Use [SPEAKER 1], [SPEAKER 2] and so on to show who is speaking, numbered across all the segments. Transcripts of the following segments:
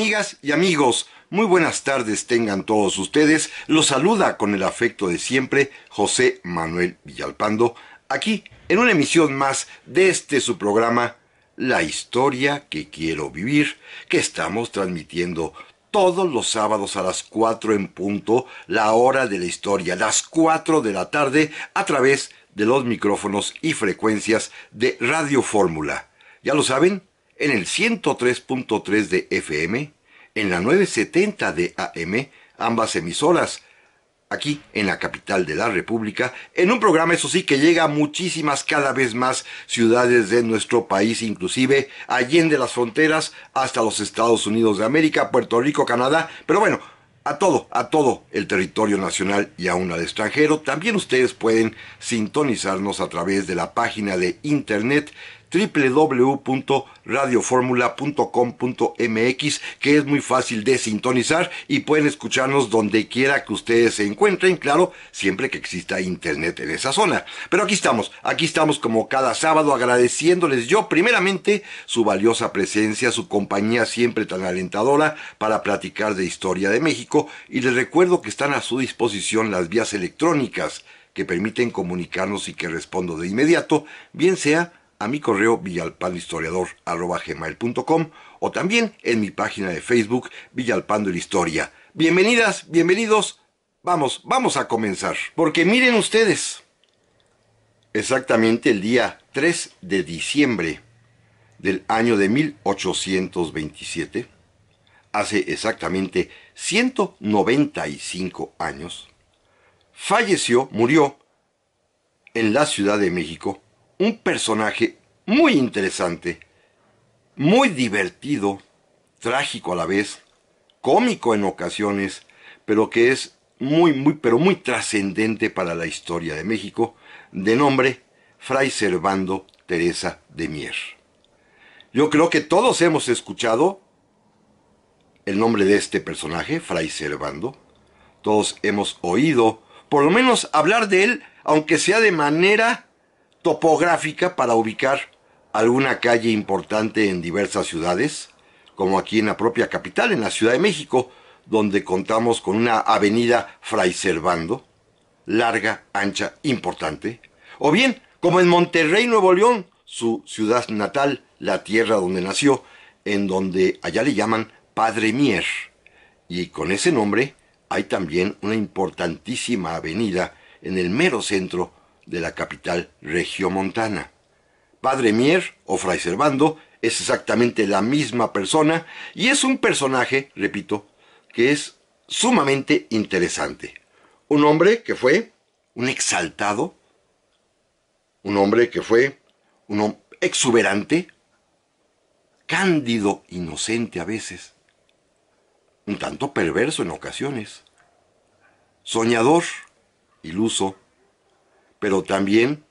[SPEAKER 1] Amigas y amigos, muy buenas tardes tengan todos ustedes. Los saluda con el afecto de siempre José Manuel Villalpando, aquí en una emisión más de este su programa, La historia que quiero vivir, que estamos transmitiendo todos los sábados a las 4 en punto, la hora de la historia, las 4 de la tarde, a través de los micrófonos y frecuencias de Radio Fórmula. Ya lo saben, en el 103.3 de FM, en la 970 de AM, ambas emisoras, aquí en la capital de la República, en un programa, eso sí, que llega a muchísimas cada vez más ciudades de nuestro país, inclusive allende las fronteras hasta los Estados Unidos de América, Puerto Rico, Canadá, pero bueno, a todo, a todo el territorio nacional y aún al extranjero. También ustedes pueden sintonizarnos a través de la página de internet www.radioformula.com.mx, que es muy fácil de sintonizar y pueden escucharnos donde quiera que ustedes se encuentren, claro, siempre que exista internet en esa zona. Pero aquí estamos, aquí estamos como cada sábado agradeciéndoles yo primeramente su valiosa presencia, su compañía siempre tan alentadora para platicar de historia de México y les recuerdo que están a su disposición las vías electrónicas que permiten comunicarnos y que respondo de inmediato, bien sea a mi correo villalpandohistoriador.com o también en mi página de Facebook Villalpando la Historia. Bienvenidas, bienvenidos. Vamos, vamos a comenzar. Porque miren ustedes, exactamente el día 3 de diciembre del año de 1827, hace exactamente 195 años, falleció, murió en la Ciudad de México un personaje muy interesante, muy divertido, trágico a la vez, cómico en ocasiones, pero que es muy, muy, pero muy trascendente para la historia de México, de nombre Fray Servando Teresa de Mier. Yo creo que todos hemos escuchado el nombre de este personaje, Fray Servando. Todos hemos oído, por lo menos, hablar de él, aunque sea de manera topográfica para ubicar alguna calle importante en diversas ciudades, como aquí en la propia capital, en la Ciudad de México, donde contamos con una avenida Fray Servando, larga, ancha, importante, o bien como en Monterrey, Nuevo León, su ciudad natal, la tierra donde nació, en donde allá le llaman Padre Mier. Y con ese nombre hay también una importantísima avenida en el mero centro de la capital regiomontana. Padre Mier o Fray Servando es exactamente la misma persona y es un personaje, repito, que es sumamente interesante. Un hombre que fue un exaltado, un hombre que fue un exuberante, cándido, inocente a veces, un tanto perverso en ocasiones, soñador, iluso, pero también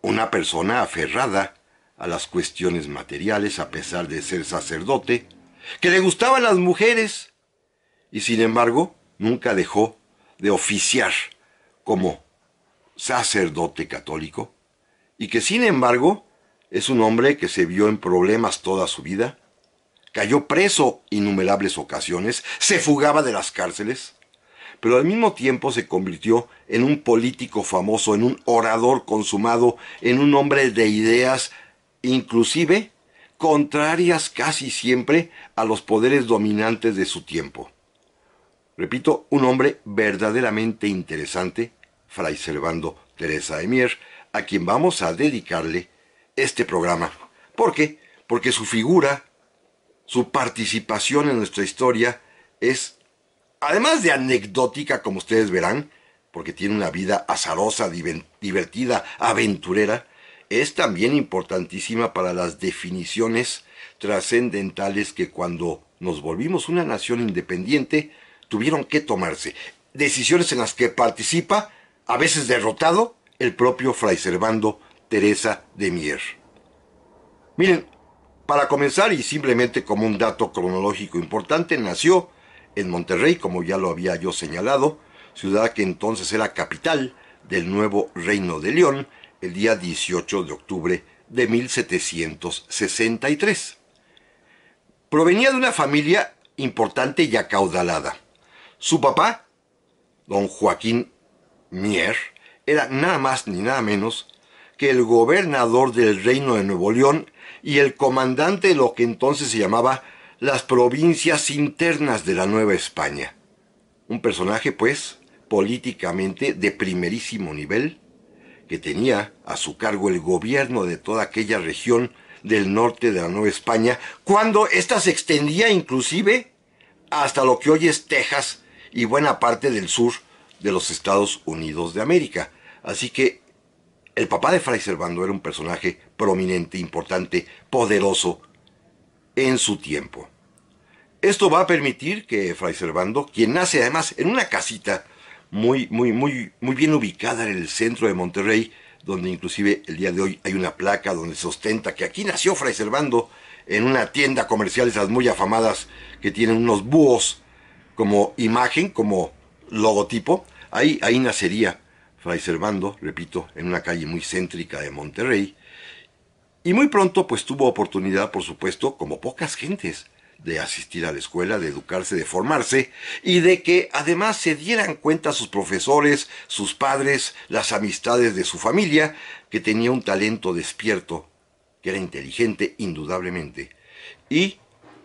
[SPEAKER 1] una persona aferrada a las cuestiones materiales a pesar de ser sacerdote, que le gustaban las mujeres y sin embargo nunca dejó de oficiar como sacerdote católico y que sin embargo es un hombre que se vio en problemas toda su vida, cayó preso innumerables ocasiones, se fugaba de las cárceles, pero al mismo tiempo se convirtió en un político famoso, en un orador consumado, en un hombre de ideas, inclusive contrarias casi siempre a los poderes dominantes de su tiempo. Repito, un hombre verdaderamente interesante, Fray Servando Teresa de Mier, a quien vamos a dedicarle este programa. ¿Por qué? Porque su figura, su participación en nuestra historia es además de anecdótica, como ustedes verán, porque tiene una vida azarosa, divertida, aventurera, es también importantísima para las definiciones trascendentales que cuando nos volvimos una nación independiente tuvieron que tomarse. Decisiones en las que participa, a veces derrotado, el propio Fray Servando Teresa de Mier. Miren, para comenzar y simplemente como un dato cronológico importante, nació en Monterrey, como ya lo había yo señalado, ciudad que entonces era capital del nuevo Reino de León, el día 18 de octubre de 1763. Provenía de una familia importante y acaudalada. Su papá, don Joaquín Mier, era nada más ni nada menos que el gobernador del Reino de Nuevo León y el comandante de lo que entonces se llamaba las provincias internas de la Nueva España. Un personaje, pues, políticamente de primerísimo nivel, que tenía a su cargo el gobierno de toda aquella región del norte de la Nueva España, cuando ésta se extendía inclusive hasta lo que hoy es Texas y buena parte del sur de los Estados Unidos de América. Así que el papá de Fray Servando era un personaje prominente, importante, poderoso en su tiempo. Esto va a permitir que Fray Servando, quien nace además en una casita muy, muy, muy, muy bien ubicada en el centro de Monterrey, donde inclusive el día de hoy hay una placa donde se ostenta que aquí nació Fray Servando en una tienda comercial, esas muy afamadas que tienen unos búhos como imagen, como logotipo. Ahí, ahí nacería Fray Servando, repito, en una calle muy céntrica de Monterrey, y muy pronto pues tuvo oportunidad, por supuesto, como pocas gentes, de asistir a la escuela, de educarse, de formarse y de que además se dieran cuenta sus profesores, sus padres, las amistades de su familia, que tenía un talento despierto, que era inteligente indudablemente. Y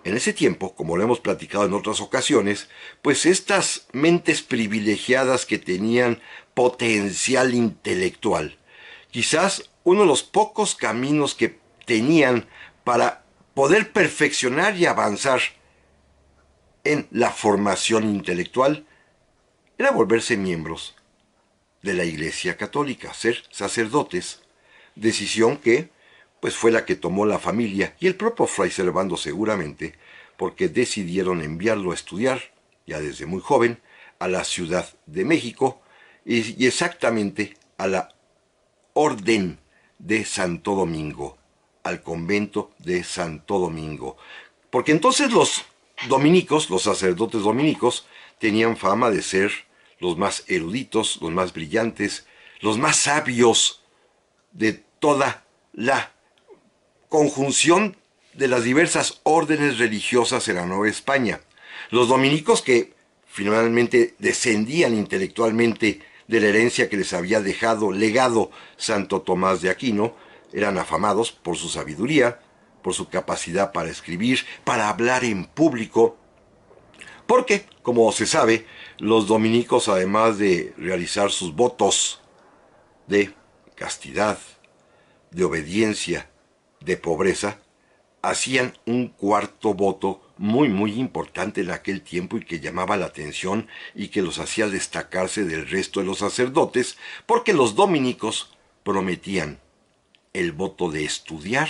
[SPEAKER 1] en ese tiempo, como lo hemos platicado en otras ocasiones, pues estas mentes privilegiadas que tenían potencial intelectual, quizás uno de los pocos caminos que tenían para poder perfeccionar y avanzar en la formación intelectual era volverse miembros de la Iglesia Católica, ser sacerdotes, decisión que pues fue la que tomó la familia y el propio Fray Servando seguramente, porque decidieron enviarlo a estudiar, ya desde muy joven, a la Ciudad de México y, exactamente a la Orden de Santo Domingo, al convento de Santo Domingo. Porque entonces los dominicos, los sacerdotes dominicos, tenían fama de ser los más eruditos, los más brillantes, los más sabios de toda la conjunción de las diversas órdenes religiosas en la Nueva España. Los dominicos que finalmente descendían intelectualmente de la herencia que les había dejado legado Santo Tomás de Aquino, eran afamados por su sabiduría, por su capacidad para escribir, para hablar en público, porque, como se sabe, los dominicos, además de realizar sus votos de castidad, de obediencia, de pobreza, hacían un cuarto voto muy muy importante en aquel tiempo y que llamaba la atención y que los hacía destacarse del resto de los sacerdotes, porque los dominicos prometían el voto de estudiar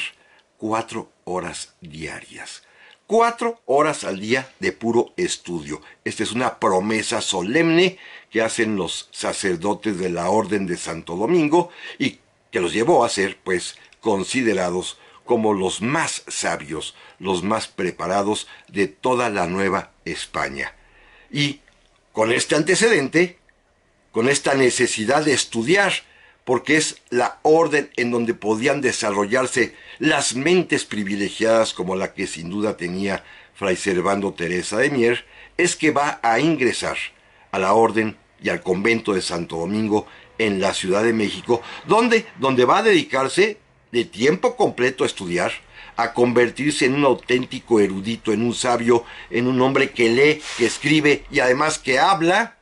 [SPEAKER 1] cuatro horas diarias. Cuatro horas al día de puro estudio. Esta es una promesa solemne que hacen los sacerdotes de la Orden de Santo Domingo y que los llevó a ser, pues, considerados como los más sabios, los más preparados de toda la Nueva España. Y con este antecedente, con esta necesidad de estudiar, porque es la orden en donde podían desarrollarse las mentes privilegiadas como la que sin duda tenía Fray Servando Teresa de Mier, es que va a ingresar a la orden y al convento de Santo Domingo en la Ciudad de México, donde, donde va a dedicarse de tiempo completo a estudiar, a convertirse en un auténtico erudito, en un sabio, en un hombre que lee, que escribe y además que habla,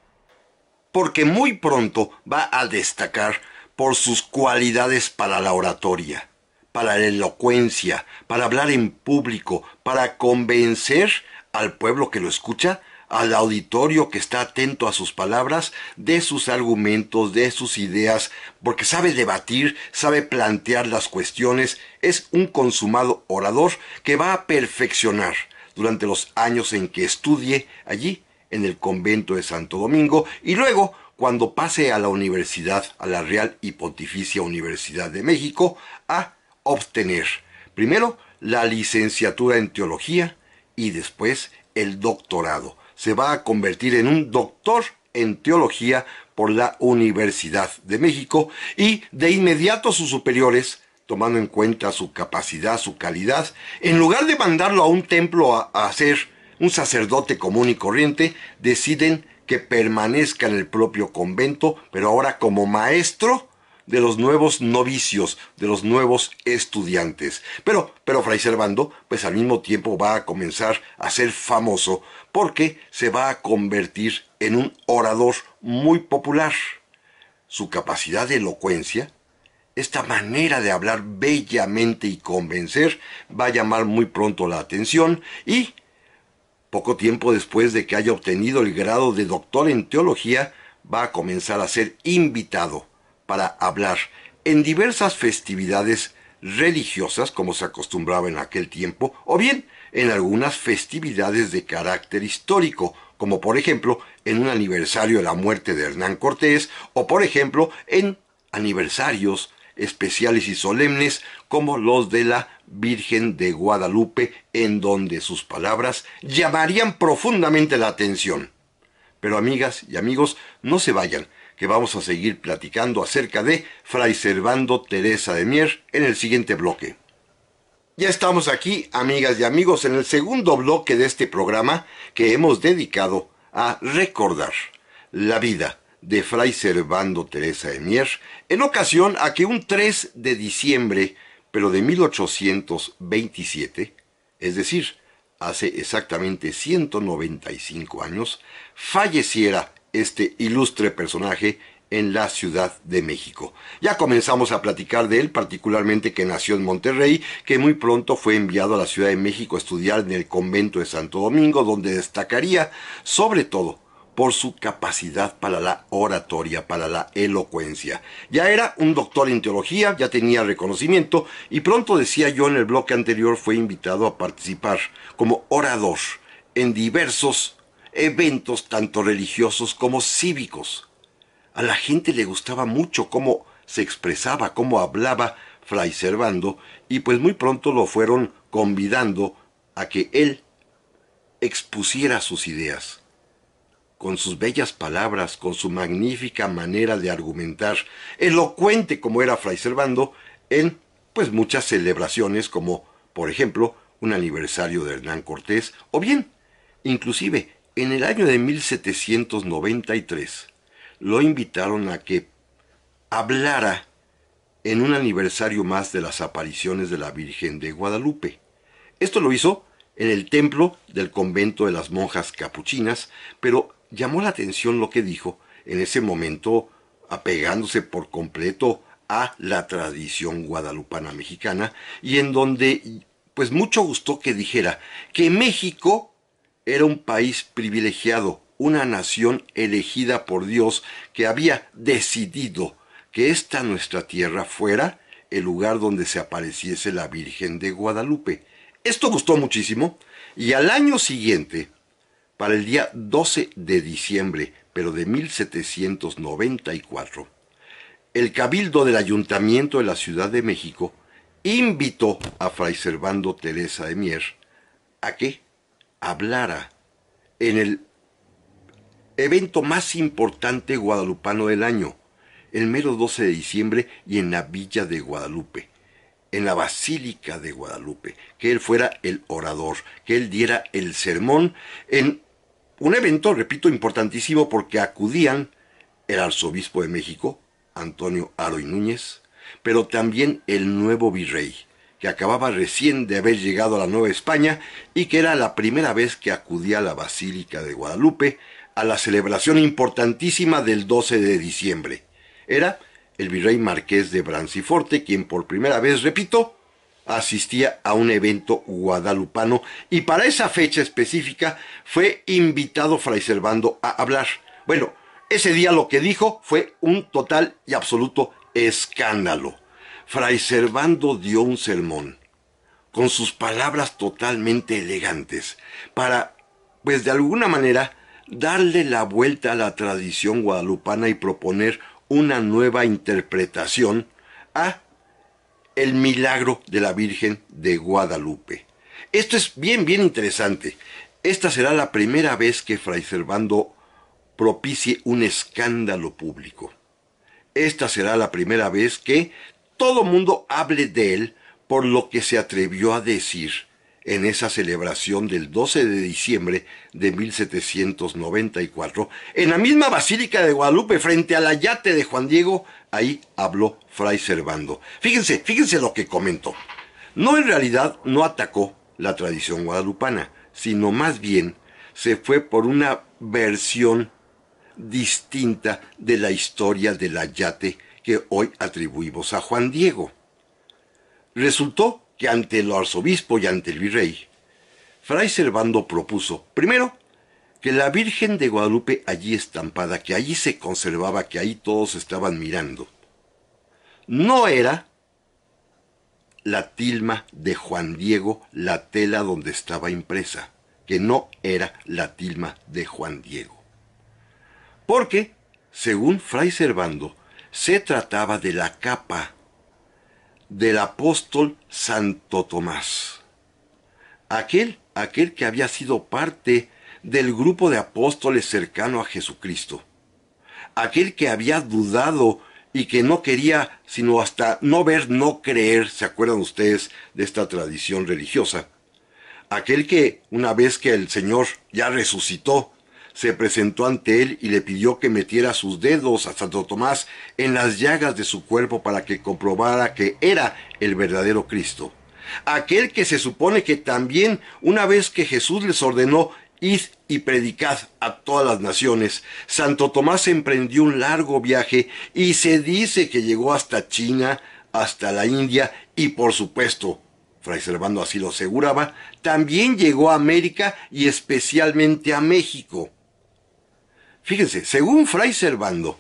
[SPEAKER 1] porque muy pronto va a destacar por sus cualidades para la oratoria, para la elocuencia, para hablar en público, para convencer al pueblo que lo escucha al auditorio que está atento a sus palabras, de sus argumentos, de sus ideas, porque sabe debatir, sabe plantear las cuestiones, es un consumado orador que va a perfeccionar durante los años en que estudie allí en el convento de Santo Domingo y luego cuando pase a la universidad, a la Real y Pontificia Universidad de México, a obtener primero la licenciatura en teología y después el doctorado se va a convertir en un doctor en teología por la Universidad de México y de inmediato sus superiores, tomando en cuenta su capacidad, su calidad, en lugar de mandarlo a un templo a, ser un sacerdote común y corriente, deciden que permanezca en el propio convento, pero ahora como maestro de los nuevos novicios, de los nuevos estudiantes. Pero, pero Fray Servando, pues al mismo tiempo va a comenzar a ser famoso porque se va a convertir en un orador muy popular. Su capacidad de elocuencia, esta manera de hablar bellamente y convencer, va a llamar muy pronto la atención y, poco tiempo después de que haya obtenido el grado de doctor en teología, va a comenzar a ser invitado para hablar en diversas festividades religiosas como se acostumbraba en aquel tiempo, o bien en algunas festividades de carácter histórico, como por ejemplo en un aniversario de la muerte de Hernán Cortés o por ejemplo en aniversarios especiales y solemnes como los de la Virgen de Guadalupe, en donde sus palabras llamarían profundamente la atención. Pero amigas y amigos, no se vayan, que vamos a seguir platicando acerca de Fray Servando Teresa de Mier en el siguiente bloque. Ya estamos aquí, amigas y amigos, en el segundo bloque de este programa que hemos dedicado a recordar la vida de Fray Servando Teresa de Mier, en ocasión a que un 3 de diciembre, pero de 1827, es decir, hace exactamente 195 años, falleciera este ilustre personaje en la Ciudad de México. Ya comenzamos a platicar de él, particularmente que nació en Monterrey, que muy pronto fue enviado a la Ciudad de México a estudiar en el convento de Santo Domingo, donde destacaría sobre todo por su capacidad para la oratoria, para la elocuencia. Ya era un doctor en teología, ya tenía reconocimiento y pronto, decía yo en el bloque anterior, fue invitado a participar como orador en diversos eventos, tanto religiosos como cívicos. A la gente le gustaba mucho cómo se expresaba, cómo hablaba Fray Servando, y pues muy pronto lo fueron convidando a que él expusiera sus ideas. Con sus bellas palabras, con su magnífica manera de argumentar, elocuente como era Fray Servando, en pues muchas celebraciones como, por ejemplo, un aniversario de Hernán Cortés, o bien, inclusive, en el año de 1793, lo invitaron a que hablara en un aniversario más de las apariciones de la Virgen de Guadalupe. Esto lo hizo en el templo del convento de las monjas capuchinas, pero llamó la atención lo que dijo en ese momento apegándose por completo a la tradición guadalupana mexicana y en donde pues mucho gustó que dijera que México era un país privilegiado una nación elegida por Dios que había decidido que esta nuestra tierra fuera el lugar donde se apareciese la Virgen de Guadalupe. Esto gustó muchísimo y al año siguiente, para el día 12 de diciembre, pero de 1794, el cabildo del ayuntamiento de la Ciudad de México invitó a Fray Servando Teresa de Mier a que hablara en el evento más importante guadalupano del año, el mero 12 de diciembre y en la villa de Guadalupe, en la Basílica de Guadalupe, que él fuera el orador, que él diera el sermón en un evento, repito, importantísimo porque acudían el arzobispo de México, Antonio Aroy Núñez, pero también el nuevo virrey, que acababa recién de haber llegado a la Nueva España y que era la primera vez que acudía a la Basílica de Guadalupe a la celebración importantísima del 12 de diciembre. Era el virrey marqués de Branciforte quien por primera vez, repito, asistía a un evento guadalupano y para esa fecha específica fue invitado Fray Servando a hablar. Bueno, ese día lo que dijo fue un total y absoluto escándalo. Fray Servando dio un sermón con sus palabras totalmente elegantes para, pues de alguna manera, darle la vuelta a la tradición guadalupana y proponer una nueva interpretación a el milagro de la Virgen de Guadalupe. Esto es bien, bien interesante. Esta será la primera vez que Fray Servando propicie un escándalo público. Esta será la primera vez que todo mundo hable de él por lo que se atrevió a decir en esa celebración del 12 de diciembre de 1794, en la misma Basílica de Guadalupe, frente al ayate de Juan Diego, ahí habló Fray Servando. Fíjense, fíjense lo que comentó. No en realidad no atacó la tradición guadalupana, sino más bien se fue por una versión distinta de la historia del ayate que hoy atribuimos a Juan Diego. Resultó ante el arzobispo y ante el virrey, Fray Servando propuso, primero, que la Virgen de Guadalupe allí estampada, que allí se conservaba, que ahí todos estaban mirando, no era la tilma de Juan Diego, la tela donde estaba impresa, que no era la tilma de Juan Diego. Porque, según Fray Servando, se trataba de la capa del apóstol Santo Tomás. Aquel, aquel que había sido parte del grupo de apóstoles cercano a Jesucristo. Aquel que había dudado y que no quería sino hasta no ver, no creer, ¿se acuerdan ustedes de esta tradición religiosa? Aquel que una vez que el Señor ya resucitó se presentó ante él y le pidió que metiera sus dedos a Santo Tomás en las llagas de su cuerpo para que comprobara que era el verdadero Cristo. Aquel que se supone que también, una vez que Jesús les ordenó, id y predicad a todas las naciones, Santo Tomás emprendió un largo viaje y se dice que llegó hasta China, hasta la India y por supuesto Fray Servando así lo aseguraba, también llegó a América y especialmente a México. Fíjense, según Fray Servando,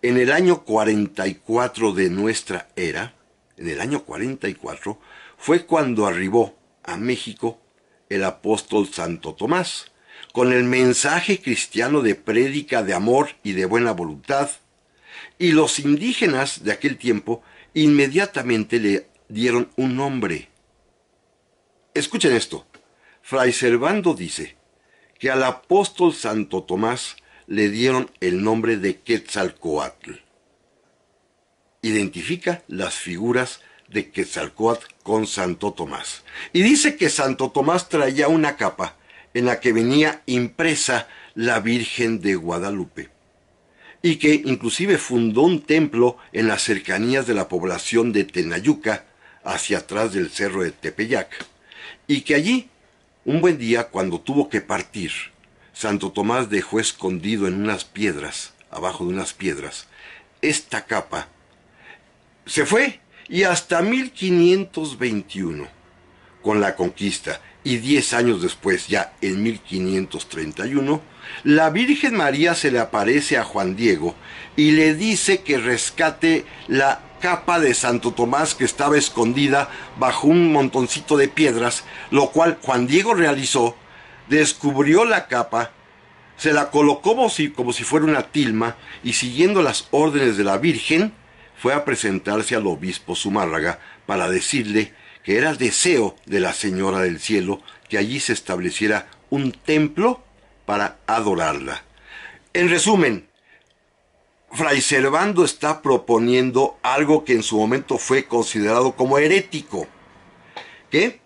[SPEAKER 1] en el año 44 de nuestra era, en el año 44, fue cuando arribó a México el apóstol Santo Tomás, con el mensaje cristiano de prédica de amor y de buena voluntad, y los indígenas de aquel tiempo inmediatamente le dieron un nombre. Escuchen esto. Fray Servando dice que al apóstol Santo Tomás le dieron el nombre de Quetzalcoatl. Identifica las figuras de Quetzalcoatl con Santo Tomás. Y dice que Santo Tomás traía una capa en la que venía impresa la Virgen de Guadalupe y que inclusive fundó un templo en las cercanías de la población de Tenayuca, hacia atrás del cerro de Tepeyac, y que allí, un buen día, cuando tuvo que partir, Santo Tomás dejó escondido en unas piedras, abajo de unas piedras, esta capa. Se fue y hasta 1521, con la conquista, y 10 años después, ya en 1531, la Virgen María se le aparece a Juan Diego y le dice que rescate la capa de Santo Tomás que estaba escondida bajo un montoncito de piedras, lo cual Juan Diego realizó descubrió la capa, se la colocó como si, fuera una tilma y siguiendo las órdenes de la Virgen, fue a presentarse al obispo Zumárraga para decirle que era deseo de la Señora del Cielo que allí se estableciera un templo para adorarla. En resumen, Fray Servando está proponiendo algo que en su momento fue considerado como herético, ¿Qué?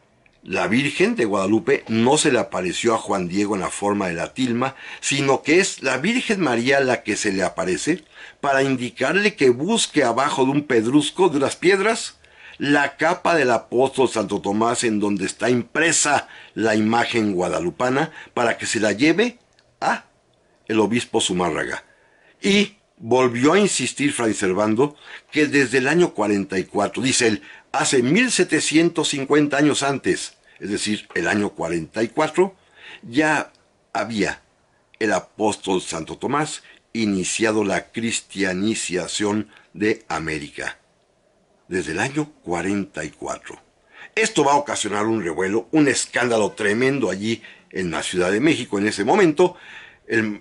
[SPEAKER 1] La Virgen de Guadalupe no se le apareció a Juan Diego en la forma de la tilma, sino que es la Virgen María la que se le aparece para indicarle que busque abajo de un pedrusco de las piedras la capa del apóstol Santo Tomás en donde está impresa la imagen guadalupana para que se la lleve a el obispo Zumárraga. Y volvió a insistir Fray Servando que desde el año 44, dice él, hace 1750 años antes, es decir, el año 44, ya había el apóstol Santo Tomás iniciado la cristianización de América, desde el año 44. Esto va a ocasionar un revuelo, un escándalo tremendo allí en la Ciudad de México en ese momento, el,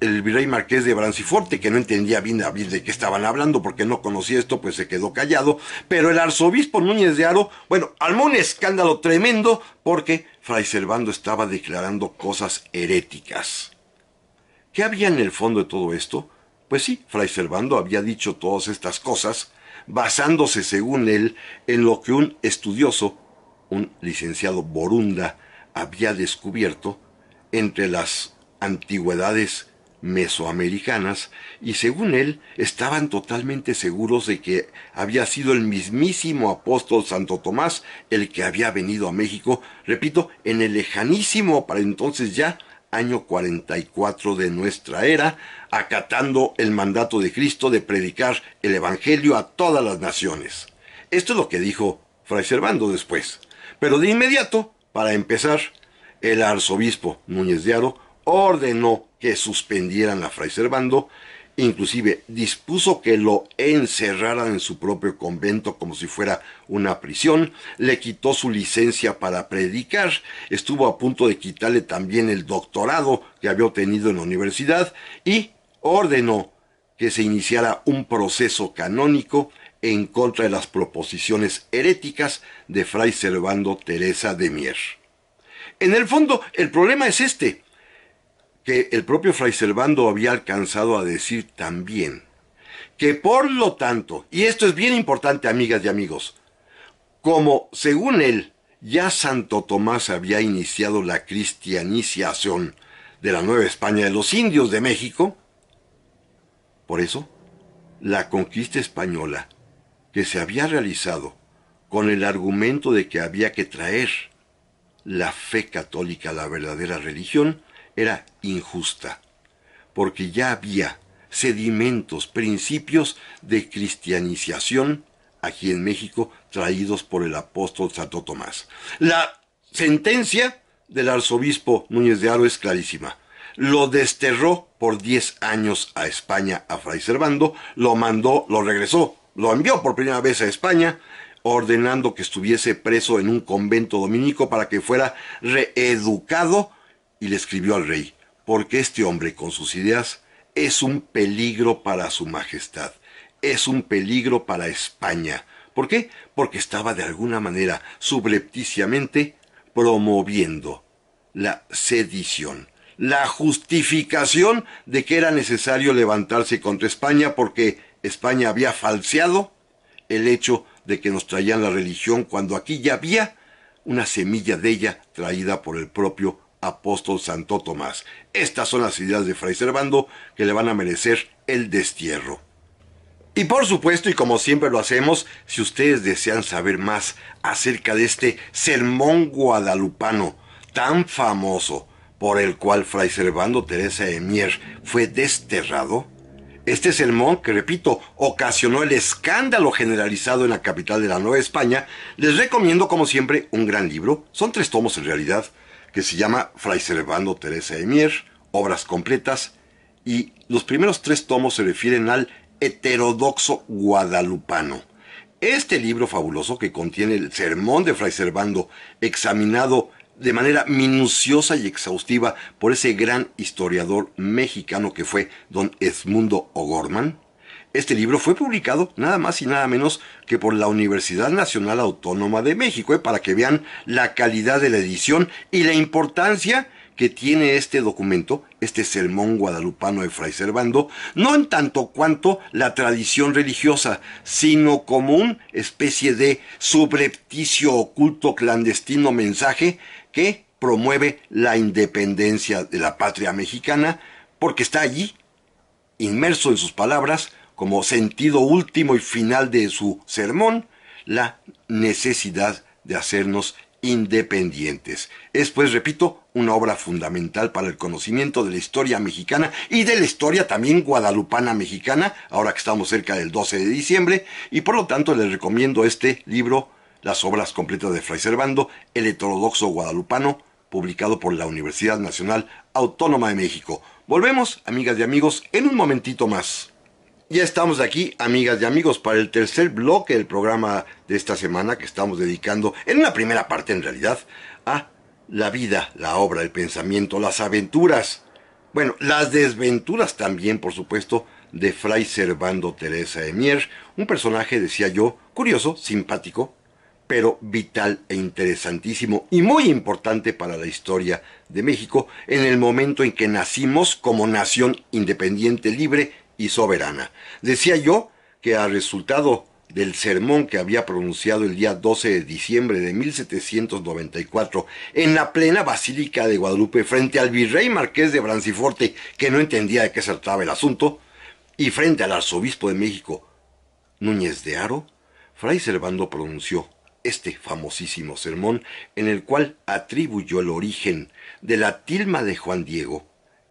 [SPEAKER 1] el virrey marqués de Branciforte, que no entendía bien, de qué estaban hablando porque no conocía esto, pues se quedó callado. Pero el arzobispo Núñez de Aro, bueno, armó un escándalo tremendo porque Fray Servando estaba declarando cosas heréticas. ¿Qué había en el fondo de todo esto? Pues sí, Fray Servando había dicho todas estas cosas basándose, según él, en lo que un estudioso, un licenciado Borunda, había descubierto entre las antigüedades mesoamericanas y según él estaban totalmente seguros de que había sido el mismísimo apóstol Santo Tomás el que había venido a México, repito, en el lejanísimo para entonces ya año 44 de nuestra era, acatando el mandato de Cristo de predicar el Evangelio a todas las naciones. Esto es lo que dijo Fray Servando después. Pero de inmediato, para empezar, el arzobispo Núñez de Aro ordenó que suspendieran a Fray Servando, inclusive dispuso que lo encerraran en su propio convento como si fuera una prisión, le quitó su licencia para predicar, estuvo a punto de quitarle también el doctorado que había obtenido en la universidad y ordenó que se iniciara un proceso canónico en contra de las proposiciones heréticas de Fray Servando Teresa de Mier. En el fondo, el problema es este que el propio Fray Servando había alcanzado a decir también, que por lo tanto, y esto es bien importante amigas y amigos, como según él ya Santo Tomás había iniciado la cristianización de la Nueva España de los indios de México, por eso la conquista española que se había realizado con el argumento de que había que traer la fe católica a la verdadera religión, era injusta, porque ya había sedimentos, principios de cristianización aquí en México traídos por el apóstol Santo Tomás. La sentencia del arzobispo Núñez de Aro es clarísima. Lo desterró por 10 años a España a Fray Servando, lo mandó, lo regresó, lo envió por primera vez a España, ordenando que estuviese preso en un convento dominico para que fuera reeducado y le escribió al rey, porque este hombre con sus ideas es un peligro para su majestad, es un peligro para España. ¿Por qué? Porque estaba de alguna manera sublepticiamente, promoviendo la sedición, la justificación de que era necesario levantarse contra España porque España había falseado el hecho de que nos traían la religión cuando aquí ya había una semilla de ella traída por el propio apóstol Santo Tomás. Estas son las ideas de Fray Servando que le van a merecer el destierro. Y por supuesto, y como siempre lo hacemos, si ustedes desean saber más acerca de este sermón guadalupano tan famoso por el cual Fray Servando Teresa de Mier fue desterrado, este sermón, que repito, ocasionó el escándalo generalizado en la capital de la Nueva España, les recomiendo como siempre un gran libro, son tres tomos en realidad, que se llama Fray Servando Teresa de Mier, Obras Completas, y los primeros tres tomos se refieren al heterodoxo guadalupano. Este libro fabuloso que contiene el sermón de Fray Servando, examinado de manera minuciosa y exhaustiva por ese gran historiador mexicano que fue don Esmundo O'Gorman, este libro fue publicado nada más y nada menos que por la Universidad Nacional Autónoma de México, eh, para que vean la calidad de la edición y la importancia que tiene este documento, este sermón guadalupano de Fray Servando, no en tanto cuanto la tradición religiosa, sino como una especie de subrepticio oculto clandestino mensaje que promueve la independencia de la patria mexicana, porque está allí, inmerso en sus palabras, como sentido último y final de su sermón la necesidad de hacernos independientes. Es, pues, repito, una obra fundamental para el conocimiento de la historia mexicana y de la historia también guadalupana mexicana, ahora que estamos cerca del 12 de diciembre, y por lo tanto les recomiendo este libro, Las obras completas de Fray Servando, El heterodoxo guadalupano, publicado por la Universidad Nacional Autónoma de México. Volvemos, amigas y amigos, en un momentito más. Ya estamos aquí, amigas y amigos, para el tercer bloque del programa de esta semana que estamos dedicando, en una primera parte en realidad, a la vida, la obra, el pensamiento, las aventuras, bueno, las desventuras también, por supuesto, de Fray Servando Teresa de Mier, un personaje, decía yo, curioso, simpático, pero vital e interesantísimo y muy importante para la historia de México en el momento en que nacimos como nación independiente, libre, y soberana. Decía yo que a resultado del sermón que había pronunciado el día 12 de diciembre de 1794 en la plena Basílica de Guadalupe frente al virrey marqués de Branciforte, que no entendía de qué se trataba el asunto, y frente al arzobispo de México, Núñez de Haro, Fray Servando pronunció este famosísimo sermón en el cual atribuyó el origen de la tilma de Juan Diego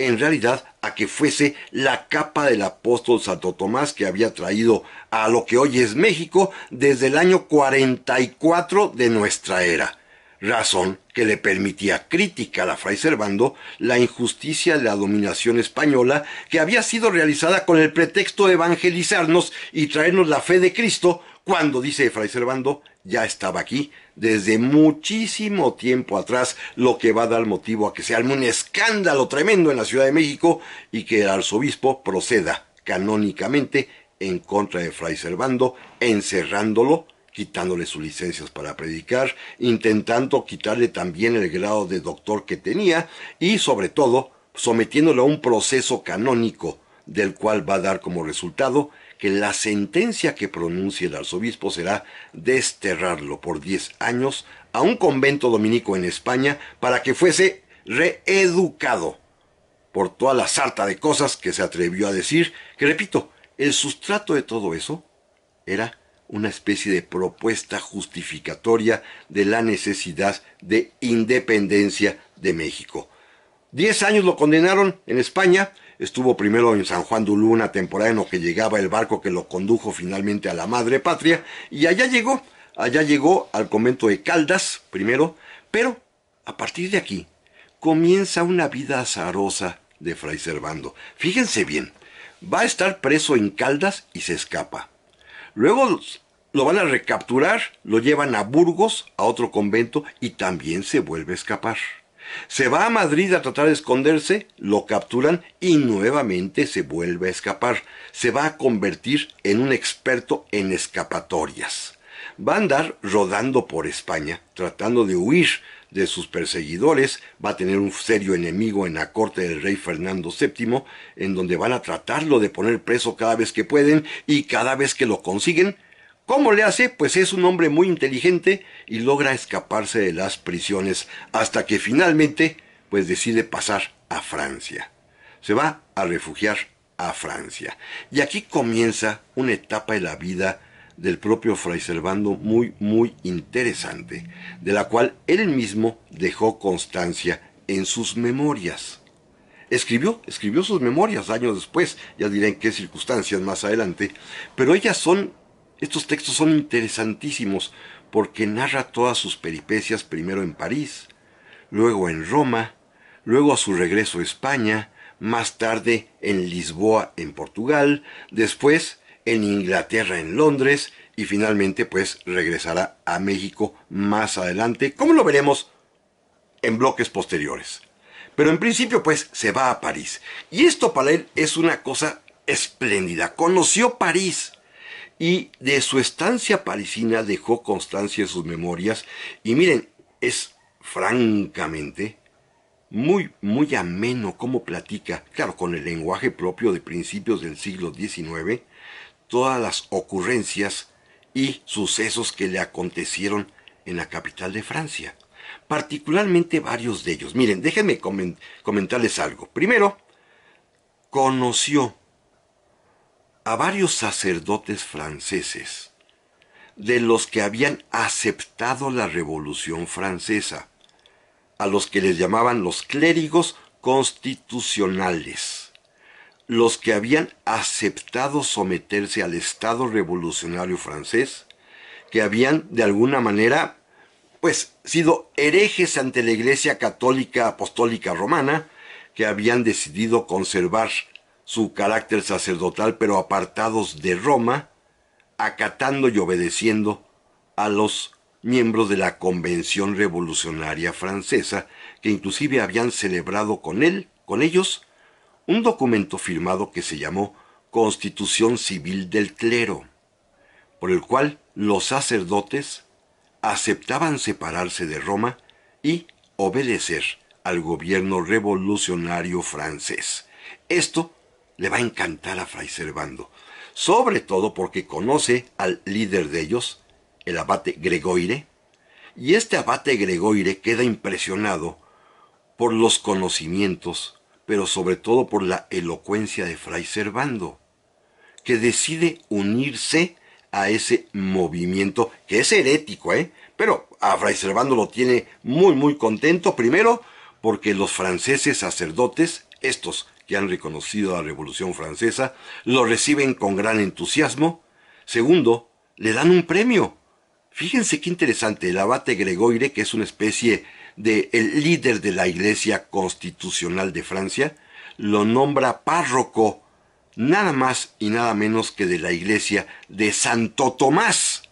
[SPEAKER 1] en realidad a que fuese la capa del apóstol Santo Tomás que había traído a lo que hoy es México desde el año 44 de nuestra era, razón que le permitía crítica a la Fray Servando la injusticia de la dominación española que había sido realizada con el pretexto de evangelizarnos y traernos la fe de Cristo cuando, dice Fray Servando, ya estaba aquí desde muchísimo tiempo atrás, lo que va a dar motivo a que se arme un escándalo tremendo en la Ciudad de México y que el arzobispo proceda canónicamente en contra de Fray Servando, encerrándolo quitándole sus licencias para predicar, intentando quitarle también el grado de doctor que tenía y sobre todo sometiéndolo a un proceso canónico del cual va a dar como resultado que la sentencia que pronuncie el arzobispo será desterrarlo por 10 años a un convento dominico en España para que fuese reeducado por toda la sarta de cosas que se atrevió a decir, que repito, el sustrato de todo eso era una especie de propuesta justificatoria de la necesidad de independencia de México. Diez años lo condenaron en España Estuvo primero en San Juan Dulú una temporada en lo que llegaba el barco que lo condujo finalmente a la madre patria y allá llegó, allá llegó al convento de Caldas primero, pero a partir de aquí comienza una vida azarosa de Fray Servando. Fíjense bien, va a estar preso en Caldas y se escapa. Luego lo van a recapturar, lo llevan a Burgos, a otro convento, y también se vuelve a escapar. Se va a Madrid a tratar de esconderse, lo capturan y nuevamente se vuelve a escapar. Se va a convertir en un experto en escapatorias. Va a andar rodando por España, tratando de huir de sus perseguidores, va a tener un serio enemigo en la corte del rey Fernando VII, en donde van a tratarlo de poner preso cada vez que pueden y cada vez que lo consiguen, ¿Cómo le hace? Pues es un hombre muy inteligente y logra escaparse de las prisiones hasta que finalmente pues decide pasar a Francia. Se va a refugiar a Francia. Y aquí comienza una etapa de la vida del propio Fray Servando muy, muy interesante, de la cual él mismo dejó constancia en sus memorias. Escribió, escribió sus memorias años después, ya diré en qué circunstancias más adelante, pero ellas son estos textos son interesantísimos porque narra todas sus peripecias primero en París, luego en Roma, luego a su regreso a España, más tarde en Lisboa, en Portugal, después en Inglaterra, en Londres, y finalmente pues regresará a México más adelante, como lo veremos en bloques posteriores. Pero en principio pues se va a París. Y esto para él es una cosa espléndida. Conoció París y de su estancia parisina dejó constancia en sus memorias y miren, es francamente muy, muy ameno cómo platica, claro, con el lenguaje propio de principios del siglo XIX, todas las ocurrencias y sucesos que le acontecieron en la capital de Francia, particularmente varios de ellos. Miren, déjenme comentarles algo. Primero, conoció a varios sacerdotes franceses, de los que habían aceptado la Revolución Francesa, a los que les llamaban los clérigos constitucionales, los que habían aceptado someterse al Estado revolucionario francés, que habían de alguna manera pues sido herejes ante la Iglesia Católica Apostólica Romana, que habían decidido conservar su carácter sacerdotal, pero apartados de Roma, acatando y obedeciendo a los miembros de la Convención Revolucionaria Francesa, que inclusive habían celebrado con él, con ellos, un documento firmado que se llamó Constitución Civil del Clero, por el cual los sacerdotes aceptaban separarse de Roma y obedecer al gobierno revolucionario francés. Esto le va a encantar a Fray Servando, sobre todo porque conoce al líder de ellos, el abate Gregoire, y este abate Gregoire queda impresionado por los conocimientos, pero sobre todo por la elocuencia de Fray Servando, que decide unirse a ese movimiento que es herético, ¿eh? Pero a Fray Servando lo tiene muy, muy contento, primero porque los franceses sacerdotes, estos que han reconocido la Revolución Francesa, lo reciben con gran entusiasmo. Segundo, le dan un premio. Fíjense qué interesante, el abate Gregoire, que es una especie de el líder de la Iglesia Constitucional de Francia, lo nombra párroco nada más y nada menos que de la iglesia de Santo Tomás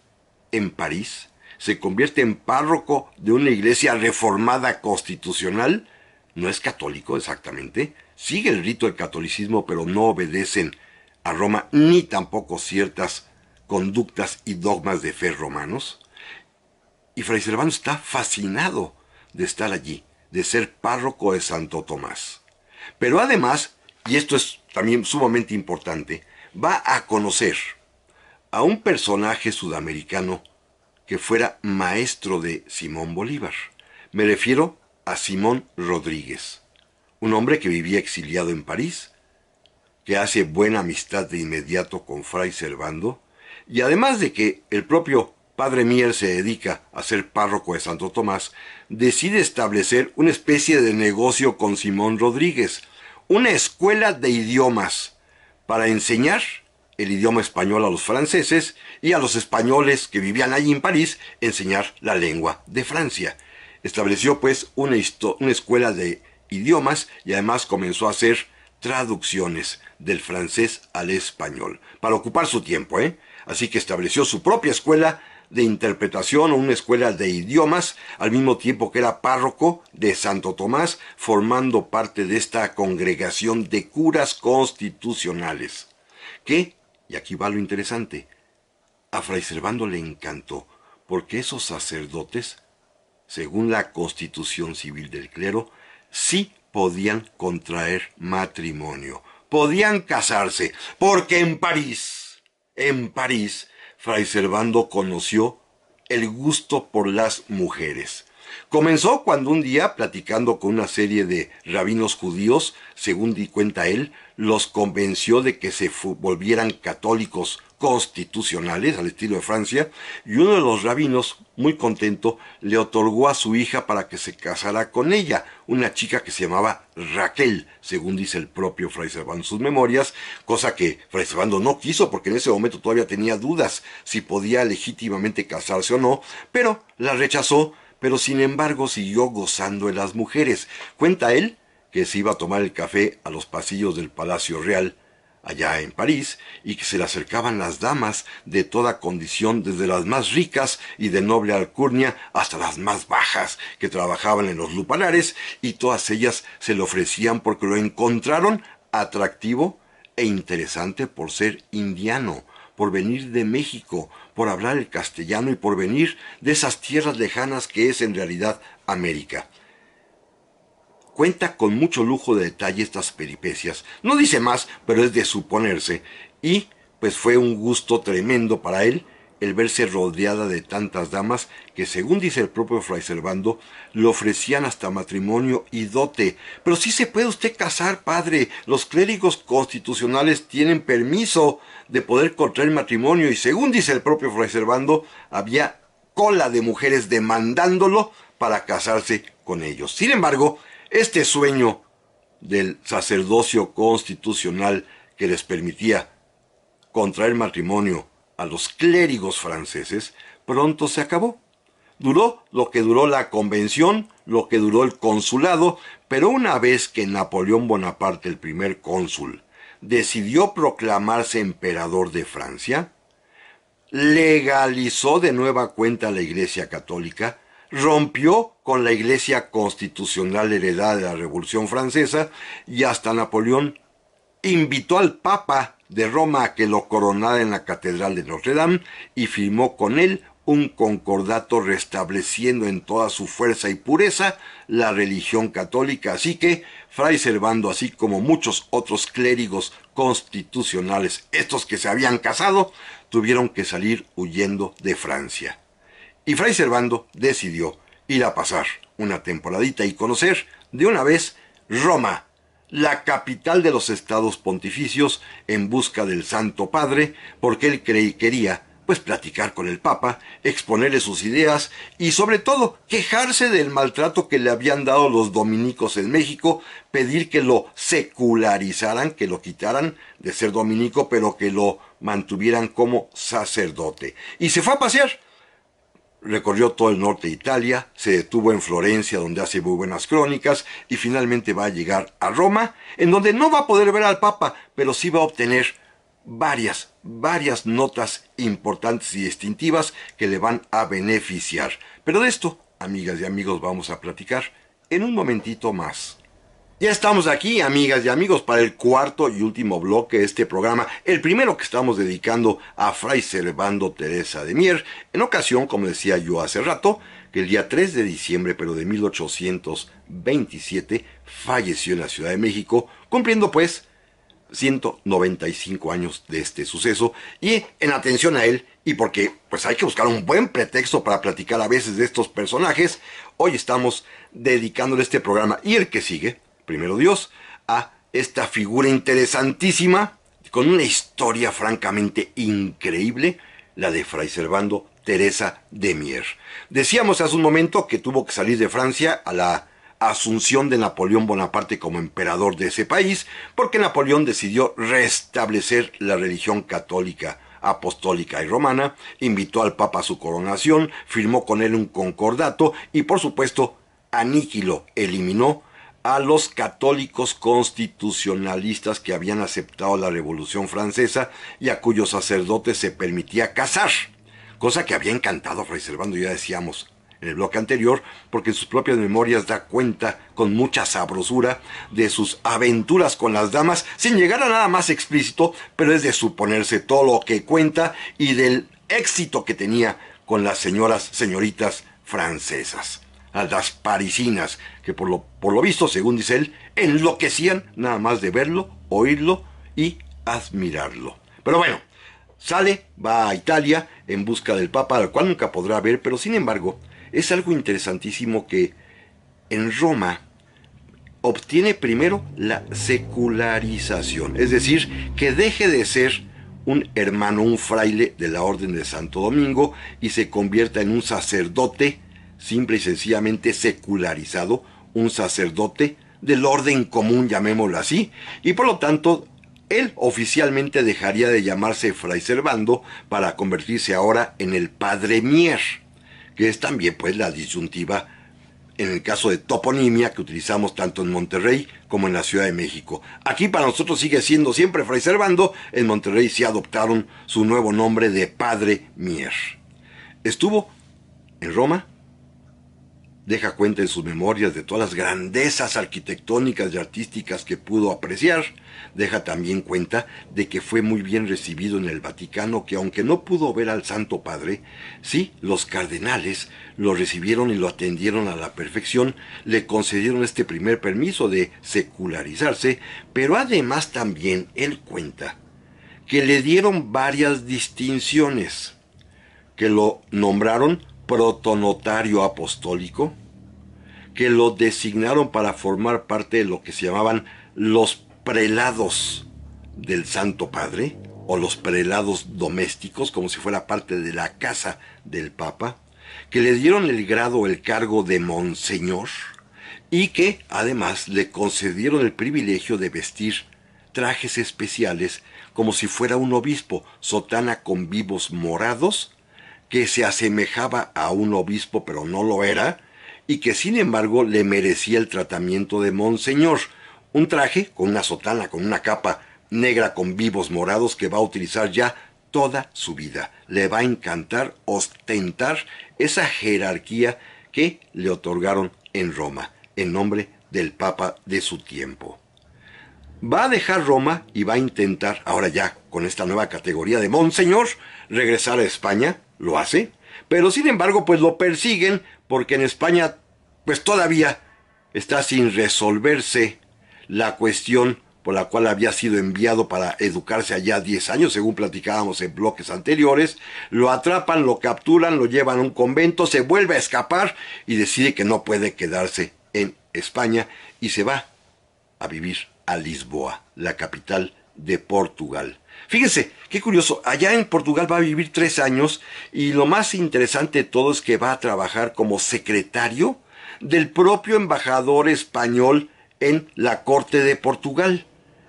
[SPEAKER 1] en París. Se convierte en párroco de una iglesia reformada constitucional no es católico exactamente, sigue el rito del catolicismo, pero no obedecen a Roma ni tampoco ciertas conductas y dogmas de fe romanos. Y Fray Servano está fascinado de estar allí, de ser párroco de Santo Tomás. Pero además, y esto es también sumamente importante, va a conocer a un personaje sudamericano que fuera maestro de Simón Bolívar. Me refiero a Simón Rodríguez, un hombre que vivía exiliado en París, que hace buena amistad de inmediato con Fray Servando, y además de que el propio Padre Mier se dedica a ser párroco de Santo Tomás, decide establecer una especie de negocio con Simón Rodríguez, una escuela de idiomas para enseñar el idioma español a los franceses y a los españoles que vivían allí en París enseñar la lengua de Francia. Estableció pues una, escuela de idiomas y además comenzó a hacer traducciones del francés al español, para ocupar su tiempo, ¿eh? Así que estableció su propia escuela de interpretación o una escuela de idiomas, al mismo tiempo que era párroco de Santo Tomás, formando parte de esta congregación de curas constitucionales, que, y aquí va lo interesante, a Fray Servando le encantó, porque esos sacerdotes según la constitución civil del clero, sí podían contraer matrimonio, podían casarse, porque en París, en París, Fray Servando conoció el gusto por las mujeres. Comenzó cuando un día, platicando con una serie de rabinos judíos, según di cuenta él, los convenció de que se volvieran católicos constitucionales al estilo de Francia, y uno de los rabinos, muy contento, le otorgó a su hija para que se casara con ella, una chica que se llamaba Raquel, según dice el propio Fray en sus memorias, cosa que Fray Servando no quiso porque en ese momento todavía tenía dudas si podía legítimamente casarse o no, pero la rechazó, pero sin embargo siguió gozando de las mujeres. Cuenta él que se iba a tomar el café a los pasillos del Palacio Real allá en París, y que se le acercaban las damas de toda condición, desde las más ricas y de noble alcurnia hasta las más bajas, que trabajaban en los lupanares, y todas ellas se le ofrecían porque lo encontraron atractivo e interesante por ser indiano, por venir de México, por hablar el castellano y por venir de esas tierras lejanas que es en realidad América cuenta con mucho lujo de detalle estas peripecias. No dice más, pero es de suponerse. Y pues fue un gusto tremendo para él el verse rodeada de tantas damas que, según dice el propio Fray Servando, le ofrecían hasta matrimonio y dote. Pero sí se puede usted casar, padre. Los clérigos constitucionales tienen permiso de poder contraer matrimonio y, según dice el propio Fray Servando, había cola de mujeres demandándolo para casarse con ellos. Sin embargo, este sueño del sacerdocio constitucional que les permitía contraer matrimonio a los clérigos franceses pronto se acabó. Duró lo que duró la convención, lo que duró el consulado, pero una vez que Napoleón Bonaparte, el primer cónsul, decidió proclamarse emperador de Francia, legalizó de nueva cuenta la Iglesia Católica rompió con la iglesia constitucional heredada de la Revolución Francesa y hasta Napoleón invitó al Papa de Roma a que lo coronara en la Catedral de Notre Dame y firmó con él un concordato restableciendo en toda su fuerza y pureza la religión católica. Así que Fray Servando, así como muchos otros clérigos constitucionales, estos que se habían casado, tuvieron que salir huyendo de Francia y Fray Servando decidió ir a pasar una temporadita y conocer de una vez Roma, la capital de los estados pontificios, en busca del Santo Padre, porque él creí quería pues platicar con el Papa, exponerle sus ideas y sobre todo quejarse del maltrato que le habían dado los dominicos en México, pedir que lo secularizaran, que lo quitaran de ser dominico, pero que lo mantuvieran como sacerdote. Y se fue a pasear Recorrió todo el norte de Italia, se detuvo en Florencia donde hace muy buenas crónicas y finalmente va a llegar a Roma, en donde no va a poder ver al Papa, pero sí va a obtener varias, varias notas importantes y distintivas que le van a beneficiar. Pero de esto, amigas y amigos, vamos a platicar en un momentito más. Ya estamos aquí, amigas y amigos, para el cuarto y último bloque de este programa, el primero que estamos dedicando a Fray Servando Teresa de Mier, en ocasión, como decía yo hace rato, que el día 3 de diciembre, pero de 1827, falleció en la Ciudad de México, cumpliendo pues 195 años de este suceso y en atención a él y porque pues hay que buscar un buen pretexto para platicar a veces de estos personajes, hoy estamos dedicándole este programa y el que sigue primero Dios, a esta figura interesantísima, con una historia francamente increíble, la de Fray Servando Teresa de Mier. Decíamos hace un momento que tuvo que salir de Francia a la asunción de Napoleón Bonaparte como emperador de ese país, porque Napoleón decidió restablecer la religión católica apostólica y romana, invitó al Papa a su coronación, firmó con él un concordato y por supuesto aniquiló, eliminó a los católicos constitucionalistas que habían aceptado la Revolución Francesa y a cuyos sacerdotes se permitía casar, cosa que había encantado reservando, ya decíamos en el bloque anterior, porque en sus propias memorias da cuenta con mucha sabrosura de sus aventuras con las damas, sin llegar a nada más explícito, pero es de suponerse todo lo que cuenta y del éxito que tenía con las señoras, señoritas francesas a las parisinas, que por lo, por lo visto, según dice él, enloquecían nada más de verlo, oírlo y admirarlo. Pero bueno, sale, va a Italia en busca del Papa, al cual nunca podrá ver, pero sin embargo, es algo interesantísimo que en Roma obtiene primero la secularización, es decir, que deje de ser un hermano, un fraile de la Orden de Santo Domingo y se convierta en un sacerdote simple y sencillamente secularizado, un sacerdote del orden común, llamémoslo así, y por lo tanto él oficialmente dejaría de llamarse Fray Servando para convertirse ahora en el Padre Mier, que es también pues la disyuntiva en el caso de toponimia que utilizamos tanto en Monterrey como en la Ciudad de México. Aquí para nosotros sigue siendo siempre Fray Servando, en Monterrey sí adoptaron su nuevo nombre de Padre Mier. Estuvo en Roma deja cuenta en sus memorias de todas las grandezas arquitectónicas y artísticas que pudo apreciar. Deja también cuenta de que fue muy bien recibido en el Vaticano, que aunque no pudo ver al Santo Padre, sí, los cardenales lo recibieron y lo atendieron a la perfección, le concedieron este primer permiso de secularizarse, pero además también él cuenta que le dieron varias distinciones, que lo nombraron protonotario apostólico que lo designaron para formar parte de lo que se llamaban los prelados del Santo Padre o los prelados domésticos, como si fuera parte de la casa del Papa, que le dieron el grado, el cargo de Monseñor y que además le concedieron el privilegio de vestir trajes especiales como si fuera un obispo, sotana con vivos morados que se asemejaba a un obispo pero no lo era, y que sin embargo le merecía el tratamiento de monseñor, un traje con una sotana, con una capa negra con vivos morados que va a utilizar ya toda su vida. Le va a encantar ostentar esa jerarquía que le otorgaron en Roma, en nombre del Papa de su tiempo. Va a dejar Roma y va a intentar, ahora ya con esta nueva categoría de Monseñor, regresar a España lo hace, pero sin embargo pues lo persiguen porque en España pues todavía está sin resolverse la cuestión por la cual había sido enviado para educarse allá 10 años, según platicábamos en bloques anteriores, lo atrapan, lo capturan, lo llevan a un convento, se vuelve a escapar y decide que no puede quedarse en España y se va a vivir a Lisboa, la capital de Portugal. Fíjense, qué curioso, allá en Portugal va a vivir tres años y lo más interesante de todo es que va a trabajar como secretario del propio embajador español en la corte de Portugal.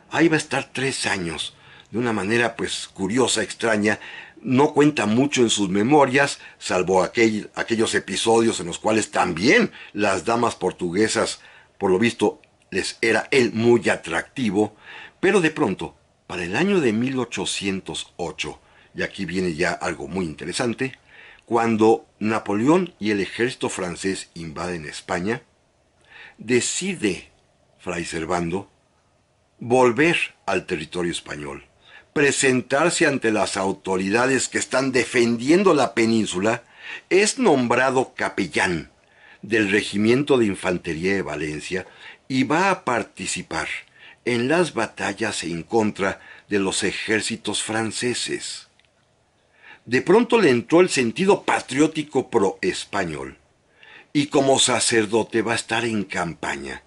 [SPEAKER 1] Ahí va a estar tres años, de una manera pues curiosa, extraña, no cuenta mucho en sus memorias, salvo aquel, aquellos episodios en los cuales también las damas portuguesas, por lo visto, les era él muy atractivo, pero de pronto, para el año de 1808, y aquí viene ya algo muy interesante, cuando Napoleón y el ejército francés invaden España, decide Fray Servando volver al territorio español, presentarse ante las autoridades que están defendiendo la península, es nombrado capellán del Regimiento de Infantería de Valencia y va a participar en las batallas en contra de los ejércitos franceses. De pronto le entró el sentido patriótico pro-español y como sacerdote va a estar en campaña,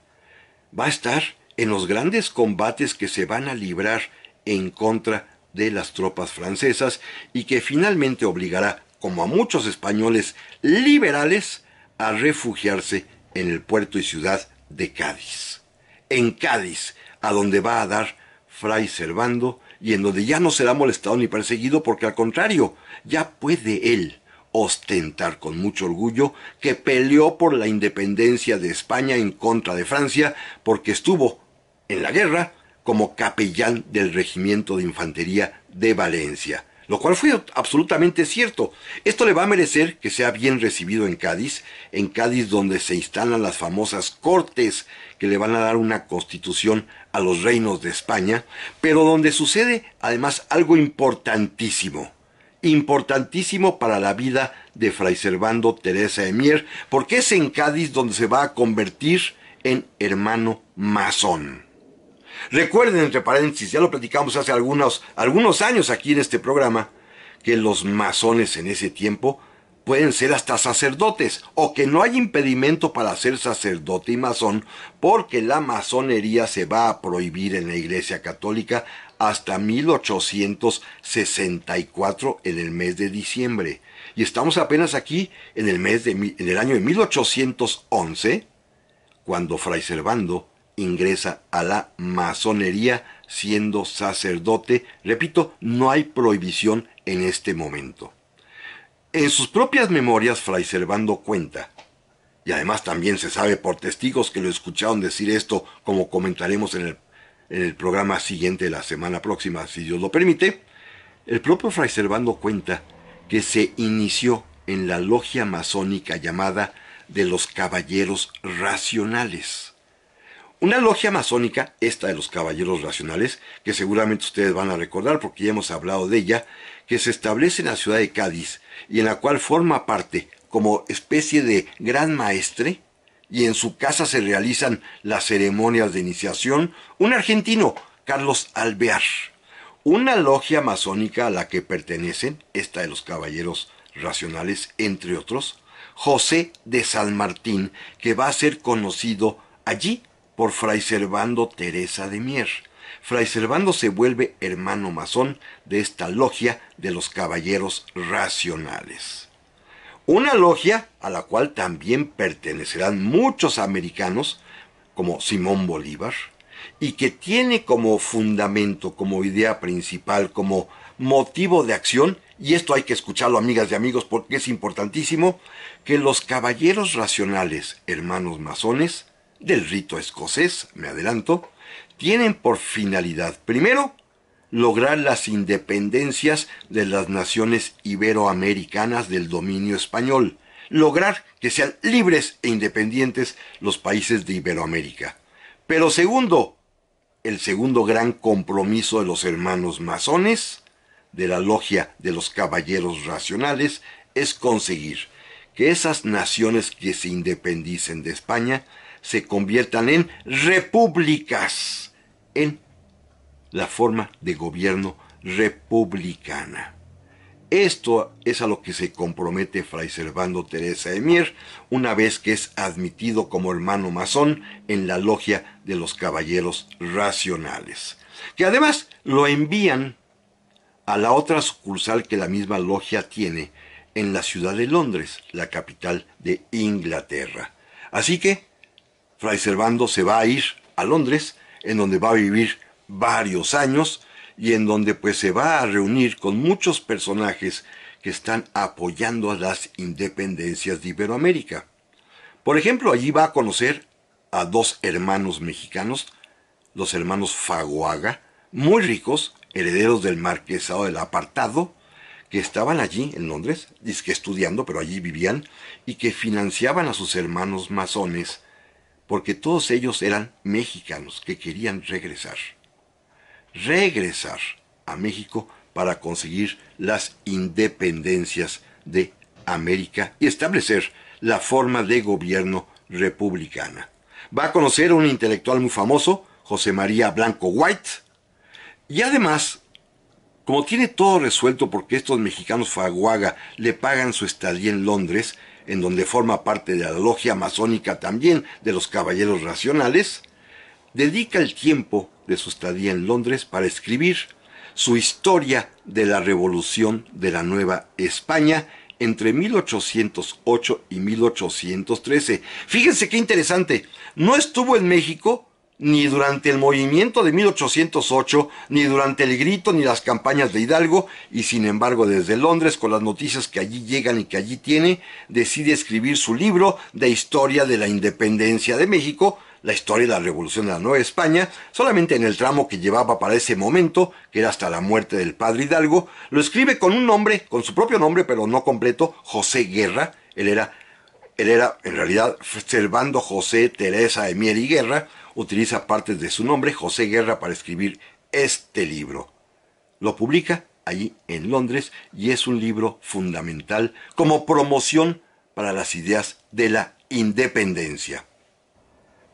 [SPEAKER 1] va a estar en los grandes combates que se van a librar en contra de las tropas francesas y que finalmente obligará, como a muchos españoles liberales, a refugiarse en el puerto y ciudad de Cádiz. En Cádiz, a donde va a dar Fray Servando y en donde ya no será molestado ni perseguido porque al contrario, ya puede él ostentar con mucho orgullo que peleó por la independencia de España en contra de Francia porque estuvo en la guerra como capellán del regimiento de infantería de Valencia, lo cual fue absolutamente cierto. Esto le va a merecer que sea bien recibido en Cádiz, en Cádiz donde se instalan las famosas cortes que le van a dar una constitución a los reinos de España, pero donde sucede además algo importantísimo, importantísimo para la vida de Fray Servando Teresa de Mier, porque es en Cádiz donde se va a convertir en hermano masón. Recuerden, entre paréntesis, ya lo platicamos hace algunos, algunos años aquí en este programa, que los masones en ese tiempo pueden ser hasta sacerdotes, o que no hay impedimento para ser sacerdote y masón, porque la masonería se va a prohibir en la Iglesia Católica hasta 1864 en el mes de diciembre. Y estamos apenas aquí en el, mes de, en el año de 1811, cuando Fray Servando ingresa a la masonería siendo sacerdote. Repito, no hay prohibición en este momento. En sus propias memorias, Fray Servando cuenta, y además también se sabe por testigos que lo escucharon decir esto, como comentaremos en el, programa siguiente de la semana próxima, si Dios lo permite, el propio Fray Servando cuenta que se inició en la logia masónica llamada de los Caballeros Racionales. Una logia masónica, esta de los Caballeros Racionales, que seguramente ustedes van a recordar porque ya hemos hablado de ella, que se establece en la ciudad de Cádiz y en la cual forma parte como especie de gran maestre, y en su casa se realizan las ceremonias de iniciación, un argentino, Carlos Alvear, una logia masónica a la que pertenecen, esta de los Caballeros Racionales, entre otros, José de San Martín, que va a ser conocido allí por Fray Servando Teresa de Mier Fray Servando se vuelve hermano masón de esta logia de los caballeros racionales. Una logia a la cual también pertenecerán muchos americanos, como Simón Bolívar, y que tiene como fundamento, como idea principal, como motivo de acción, y esto hay que escucharlo amigas y amigos porque es importantísimo, que los caballeros racionales, hermanos masones, del rito escocés, me adelanto, tienen por finalidad, primero, lograr las independencias de las naciones iberoamericanas del dominio español, lograr que sean libres e independientes los países de Iberoamérica. Pero segundo, el segundo gran compromiso de los hermanos masones, de la logia de los caballeros racionales, es conseguir que esas naciones que se independicen de España se conviertan en repúblicas, en la forma de gobierno republicana. Esto es a lo que se compromete Fray Servando Teresa de una vez que es admitido como hermano masón en la logia de los caballeros racionales, que además lo envían a la otra sucursal que la misma logia tiene en la ciudad de Londres, la capital de Inglaterra. Así que Bando se va a ir a Londres, en donde va a vivir varios años y en donde pues se va a reunir con muchos personajes que están apoyando a las independencias de Iberoamérica. Por ejemplo, allí va a conocer a dos hermanos mexicanos, los hermanos Fagoaga, muy ricos, herederos del marquesado del apartado, que estaban allí en Londres, disque estudiando, pero allí vivían, y que financiaban a sus hermanos masones porque todos ellos eran mexicanos que querían regresar. Regresar a México para conseguir las independencias de América y establecer la forma de gobierno republicana. Va a conocer a un intelectual muy famoso, José María Blanco White, y además, como tiene todo resuelto porque estos mexicanos faguaga le pagan su estadía en Londres, en donde forma parte de la logia masónica también de los Caballeros Racionales, dedica el tiempo de su estadía en Londres para escribir su historia de la revolución de la Nueva España entre 1808 y 1813. Fíjense qué interesante, no estuvo en México ni durante el movimiento de 1808, ni durante el grito, ni las campañas de Hidalgo, y sin embargo desde Londres, con las noticias que allí llegan y que allí tiene, decide escribir su libro de historia de la independencia de México, la historia de la revolución de la Nueva España, solamente en el tramo que llevaba para ese momento, que era hasta la muerte del padre Hidalgo, lo escribe con un nombre, con su propio nombre, pero no completo, José Guerra, él era, él era en realidad Servando José Teresa Emiel y Guerra, utiliza partes de su nombre, José Guerra, para escribir este libro. Lo publica allí en Londres y es un libro fundamental como promoción para las ideas de la independencia.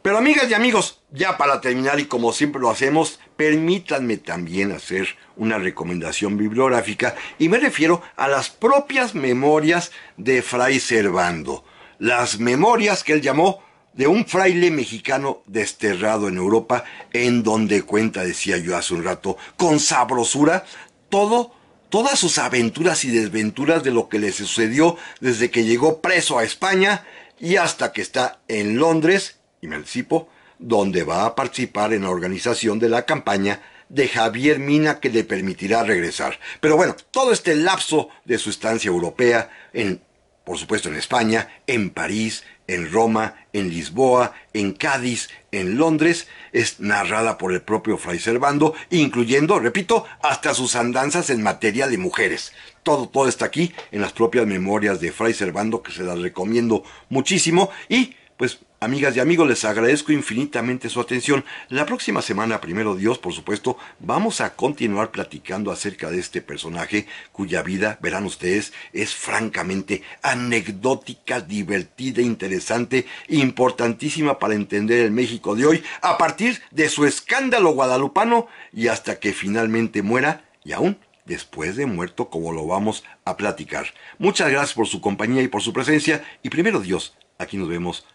[SPEAKER 1] Pero amigas y amigos, ya para terminar y como siempre lo hacemos, permítanme también hacer una recomendación bibliográfica y me refiero a las propias memorias de Fray Servando, las memorias que él llamó de un fraile mexicano desterrado en Europa, en donde cuenta, decía yo hace un rato, con sabrosura todo, todas sus aventuras y desventuras de lo que le sucedió desde que llegó preso a España y hasta que está en Londres, y me anticipo, donde va a participar en la organización de la campaña de Javier Mina que le permitirá regresar. Pero bueno, todo este lapso de su estancia europea en por supuesto en España, en París, en Roma, en Lisboa, en Cádiz, en Londres, es narrada por el propio Fray Servando, incluyendo, repito, hasta sus andanzas en materia de mujeres. Todo, todo está aquí en las propias memorias de Fray Servando, que se las recomiendo muchísimo. Y, pues, Amigas y amigos, les agradezco infinitamente su atención. La próxima semana, primero Dios, por supuesto, vamos a continuar platicando acerca de este personaje cuya vida, verán ustedes, es francamente anecdótica, divertida, interesante, importantísima para entender el México de hoy, a partir de su escándalo guadalupano y hasta que finalmente muera, y aún después de muerto, como lo vamos a platicar. Muchas gracias por su compañía y por su presencia, y primero Dios, aquí nos vemos